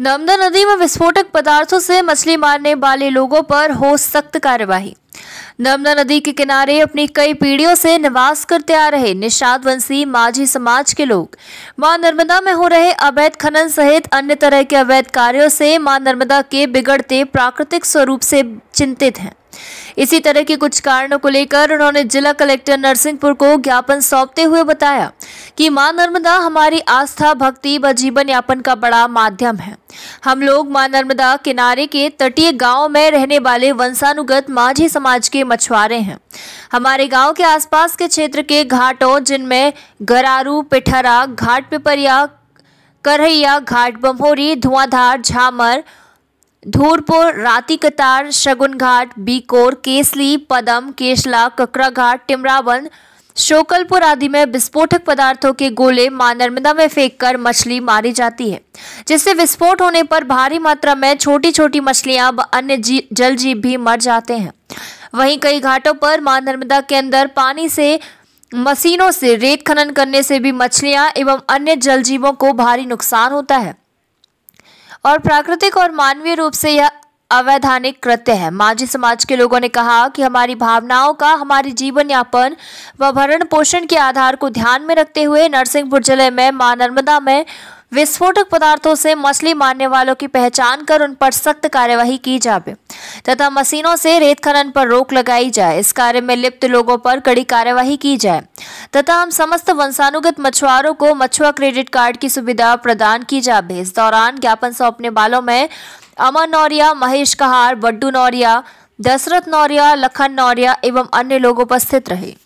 नर्मदा नदी में विस्फोटक पदार्थों से मछली मारने वाले लोगों पर हो सख्त कार्यवाही नर्मदा नदी के किनारे अपनी कई पीढ़ियों से निवास करते आ रहे निषाद वंशी माझी समाज के लोग मां नर्मदा में हो रहे अवैध खनन सहित अन्य तरह के अवैध कार्यों से मां नर्मदा के बिगड़ते प्राकृतिक स्वरूप से चिंतित हैं इसी तरह के कुछ कारणों को लेकर उन्होंने जिला कलेक्टर नरसिंहपुर को ज्ञापन सौंपते हुए बताया कि माँ नर्मदा हमारी आस्था भक्ति व जीवन यापन का बड़ा माध्यम है हम लोग माँ नर्मदा किनारे के तटीय गांव में रहने वाले वंशानुगत माझी समाज के मछुआरे हैं हमारे गांव के आसपास के क्षेत्र के घाटों जिनमें गरारू पिठरा घाट पिपरिया करहैया घाट बम्होरी धुआंधार झामर धूरपुर शगुन घाट बीकोर केसली पदम केसला ककराघाट टिमरावन शोकलपुर आदि में विस्फोटक पदार्थों के गोले मां नर्मदा में फेंककर मछली मारी जाती है जिससे विस्फोट होने पर भारी मात्रा में छोटी छोटी मछलियां व अन्य जल जीव भी मर जाते हैं वहीं कई घाटों पर मां नर्मदा के अंदर पानी से मशीनों से रेत खनन करने से भी मछलियां एवं अन्य जल जीवों को भारी नुकसान होता है और प्राकृतिक और मानवीय रूप से यह अवैधानिक कृत्य है माझी समाज के लोगों ने कहा कि हमारी भावनाओं का हमारी जीवन यापन व भरण पोषण के आधार को ध्यान में रखते हुए नरसिंहपुर जिले में मां नर्मदा में विस्फोटक पदार्थों से मछली मारने वालों की पहचान कर उन पर सख्त कार्यवाही की जाए तथा मशीनों से रेत खनन पर रोक लगाई जाए इस कार्य में लिप्त लोगों पर कड़ी कार्यवाही की जाए तथा हम समस्त वंशानुगत मछुआरों को मछुआ क्रेडिट कार्ड की सुविधा प्रदान की जाए इस दौरान ज्ञापन सौंपने वालों में अमर नौरिया महेश कहार बड्डू नौरिया दशरथ नौरिया लखन नौरिया एवं अन्य लोग उपस्थित रहे